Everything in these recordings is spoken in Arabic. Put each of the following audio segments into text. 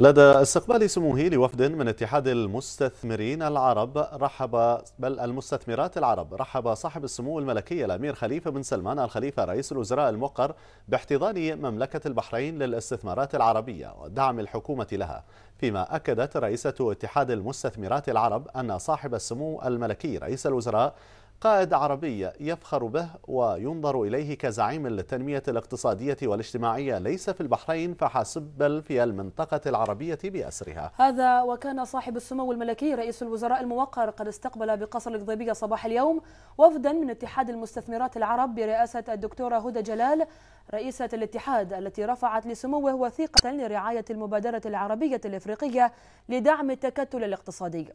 لدى استقبال سموه لوفد من اتحاد المستثمرين العرب رحب بل المستثمرات العرب رحب صاحب السمو الملكي الامير خليفه بن سلمان الخليفه رئيس الوزراء الموقر باحتضان مملكه البحرين للاستثمارات العربيه ودعم الحكومه لها فيما اكدت رئيسه اتحاد المستثمرات العرب ان صاحب السمو الملكي رئيس الوزراء قائد عربي يفخر به وينظر إليه كزعيم للتنمية الاقتصادية والاجتماعية ليس في البحرين فحسب بل في المنطقة العربية بأسرها هذا وكان صاحب السمو الملكي رئيس الوزراء الموقر قد استقبل بقصر القضيبية صباح اليوم وفدا من اتحاد المستثمرات العرب برئاسة الدكتورة هدى جلال رئيسة الاتحاد التي رفعت لسموه وثيقة لرعاية المبادرة العربية الإفريقية لدعم التكتل الاقتصادي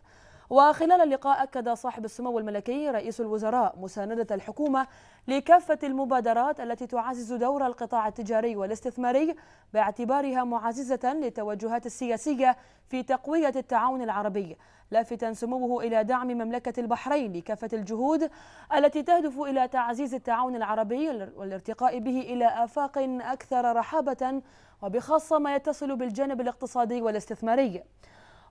وخلال اللقاء أكد صاحب السمو الملكي رئيس الوزراء مساندة الحكومة لكافة المبادرات التي تعزز دور القطاع التجاري والاستثماري باعتبارها معززة للتوجهات السياسية في تقوية التعاون العربي لافتا سموه إلى دعم مملكة البحرين لكافة الجهود التي تهدف إلى تعزيز التعاون العربي والارتقاء به إلى آفاق أكثر رحابة وبخاصة ما يتصل بالجانب الاقتصادي والاستثماري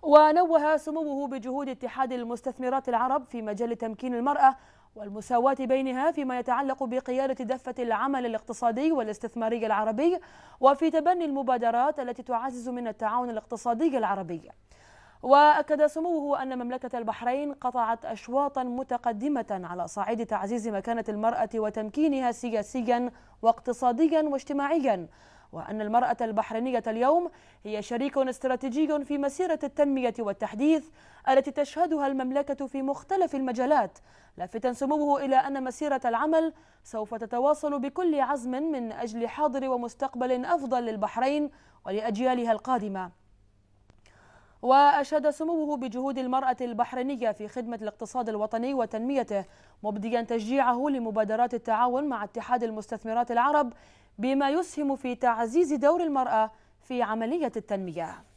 ونوه سموه بجهود اتحاد المستثمرات العرب في مجال تمكين المرأة والمساواة بينها فيما يتعلق بقيادة دفة العمل الاقتصادي والاستثماري العربي وفي تبني المبادرات التي تعزز من التعاون الاقتصادي العربي وأكد سموه أن مملكة البحرين قطعت أشواطا متقدمة على صعيد تعزيز مكانة المرأة وتمكينها سياسيا واقتصاديا واجتماعيا وأن المرأة البحرينية اليوم هي شريك استراتيجي في مسيرة التنمية والتحديث التي تشهدها المملكة في مختلف المجالات لافتا سموه إلى أن مسيرة العمل سوف تتواصل بكل عزم من أجل حاضر ومستقبل أفضل للبحرين ولأجيالها القادمة وأشاد سموه بجهود المرأة البحرينية في خدمة الاقتصاد الوطني وتنميته مبديا تشجيعه لمبادرات التعاون مع اتحاد المستثمرات العرب بما يسهم في تعزيز دور المرأة في عملية التنمية